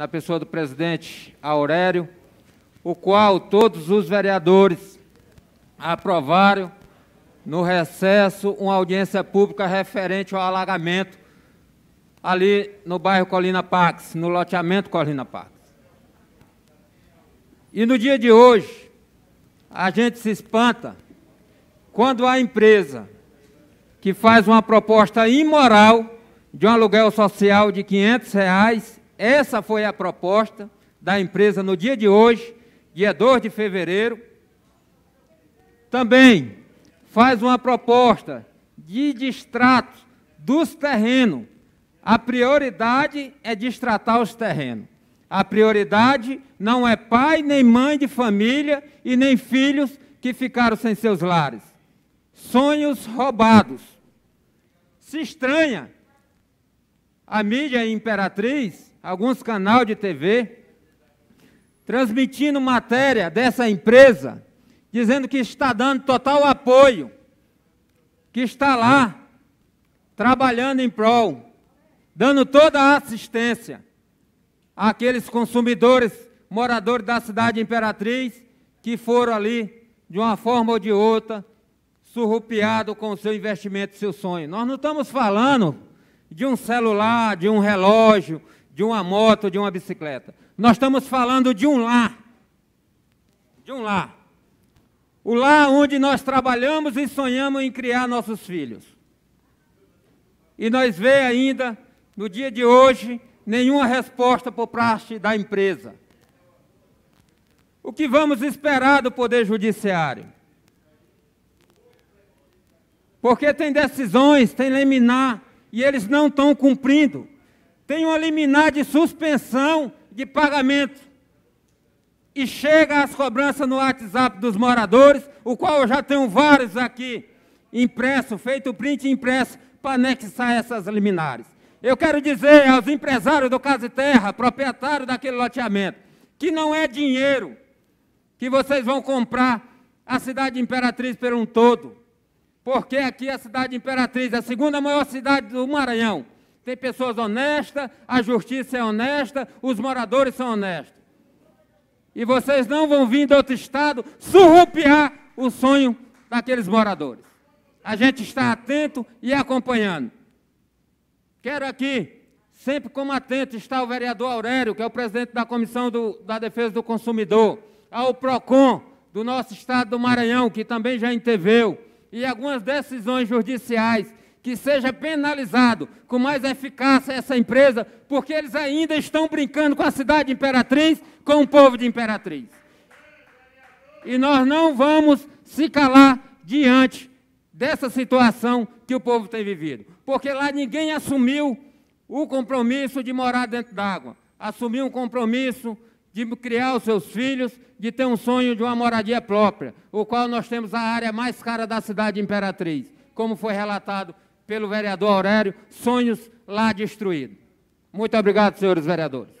na pessoa do presidente Aurélio, o qual todos os vereadores aprovaram no recesso uma audiência pública referente ao alagamento ali no bairro Colina Pax, no loteamento Colina Pax. E no dia de hoje, a gente se espanta quando a empresa que faz uma proposta imoral de um aluguel social de 500 reais essa foi a proposta da empresa no dia de hoje, dia 2 de fevereiro. Também faz uma proposta de distrato dos terrenos. A prioridade é distratar os terrenos. A prioridade não é pai nem mãe de família e nem filhos que ficaram sem seus lares. Sonhos roubados. Se estranha a mídia imperatriz alguns canais de TV, transmitindo matéria dessa empresa, dizendo que está dando total apoio, que está lá trabalhando em prol, dando toda a assistência àqueles consumidores, moradores da cidade Imperatriz, que foram ali, de uma forma ou de outra, surrupiados com o seu investimento, seu sonho. Nós não estamos falando de um celular, de um relógio, de uma moto, de uma bicicleta. Nós estamos falando de um lar. De um lar. O lar onde nós trabalhamos e sonhamos em criar nossos filhos. E nós vê ainda, no dia de hoje, nenhuma resposta por parte da empresa. O que vamos esperar do Poder Judiciário? Porque tem decisões, tem liminar, e eles não estão cumprindo tem uma liminar de suspensão de pagamento. E chega as cobranças no WhatsApp dos moradores, o qual eu já tenho vários aqui impresso, feito print impresso, para anexar essas liminares. Eu quero dizer aos empresários do Casa e Terra, proprietário daquele loteamento, que não é dinheiro que vocês vão comprar a cidade de Imperatriz por um todo. Porque aqui a cidade de Imperatriz é a segunda maior cidade do Maranhão tem pessoas honestas, a justiça é honesta, os moradores são honestos. E vocês não vão vir de outro estado surrupiar o sonho daqueles moradores. A gente está atento e acompanhando. Quero aqui, sempre como atento, está o vereador Aurélio, que é o presidente da Comissão do, da Defesa do Consumidor, ao PROCON do nosso estado do Maranhão, que também já interveio, e algumas decisões judiciais que seja penalizado com mais eficácia essa empresa, porque eles ainda estão brincando com a cidade de Imperatriz, com o povo de Imperatriz. E nós não vamos se calar diante dessa situação que o povo tem vivido, porque lá ninguém assumiu o compromisso de morar dentro d'água, assumiu um compromisso de criar os seus filhos, de ter um sonho de uma moradia própria, o qual nós temos a área mais cara da cidade de Imperatriz, como foi relatado pelo vereador Aurélio, sonhos lá destruídos. Muito obrigado, senhores vereadores.